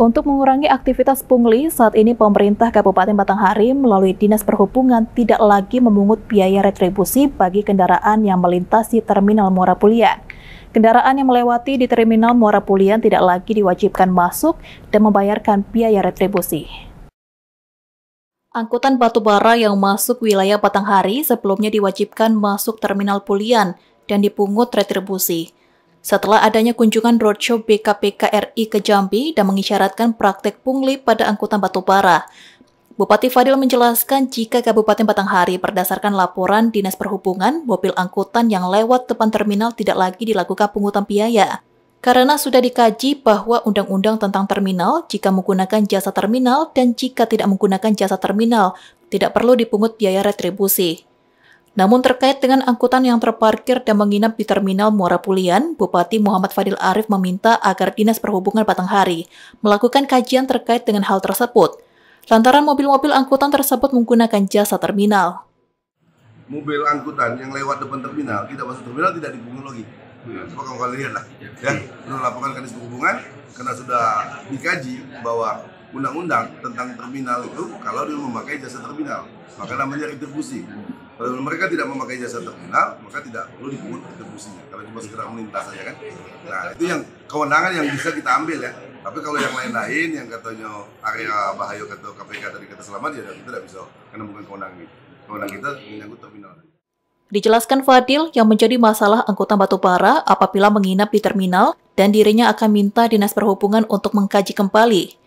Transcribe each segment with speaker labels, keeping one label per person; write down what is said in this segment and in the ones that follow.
Speaker 1: Untuk mengurangi aktivitas pungli, saat ini pemerintah Kabupaten Batanghari melalui Dinas Perhubungan tidak lagi memungut biaya retribusi bagi kendaraan yang melintasi Terminal Muara Pulian. Kendaraan yang melewati di Terminal Muara Pulian tidak lagi diwajibkan masuk dan membayarkan biaya retribusi. Angkutan batubara yang masuk wilayah Batanghari sebelumnya diwajibkan masuk Terminal Pulian dan dipungut retribusi. Setelah adanya kunjungan roadshow BKPK RI ke Jambi dan mengisyaratkan praktek pungli pada angkutan batu bara, Bupati Fadil menjelaskan jika Kabupaten Batanghari berdasarkan laporan Dinas Perhubungan, mobil angkutan yang lewat depan terminal tidak lagi dilakukan pungutan biaya. Karena sudah dikaji bahwa undang-undang tentang terminal, jika menggunakan jasa terminal dan jika tidak menggunakan jasa terminal, tidak perlu dipungut biaya retribusi. Namun terkait dengan angkutan yang terparkir dan menginap di terminal Muara Pulian, Bupati Muhammad Fadil Arif meminta agar Dinas Perhubungan Batanghari melakukan kajian terkait dengan hal tersebut, lantaran mobil-mobil angkutan tersebut menggunakan jasa terminal.
Speaker 2: Mobil angkutan yang lewat depan terminal, tidak masuk terminal tidak dibungkus lagi. Iya. Coba kamu kalian lihat lah. Iya. Ya, perlu laporkan ke Perhubungan karena sudah dikaji bahwa undang-undang tentang terminal itu kalau dia memakai jasa terminal, maka namanya retribusi. Kalau mereka tidak memakai jasa terminal, maka tidak perlu dipungut kontribusinya. Kalau cuma segera melintas saja kan. Nah, itu yang kewenangan yang bisa kita ambil ya. Tapi kalau yang lain-lain yang katanya area bahaya kata KPK tadi kata selamat ya kita tidak bisa karena bukan kewenangan kita. Kewenangan kita menyangkut terminal.
Speaker 1: Dijelaskan Fadil yang menjadi masalah angkutan batu bara apabila menginap di terminal dan dirinya akan minta Dinas Perhubungan untuk mengkaji kembali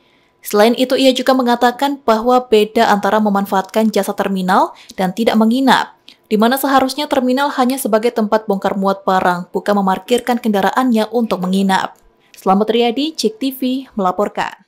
Speaker 1: Selain itu, ia juga mengatakan bahwa beda antara memanfaatkan jasa terminal dan tidak menginap, di mana seharusnya terminal hanya sebagai tempat bongkar muat barang, bukan memarkirkan kendaraannya untuk menginap. Selamat Riyadi, Cik TV melaporkan.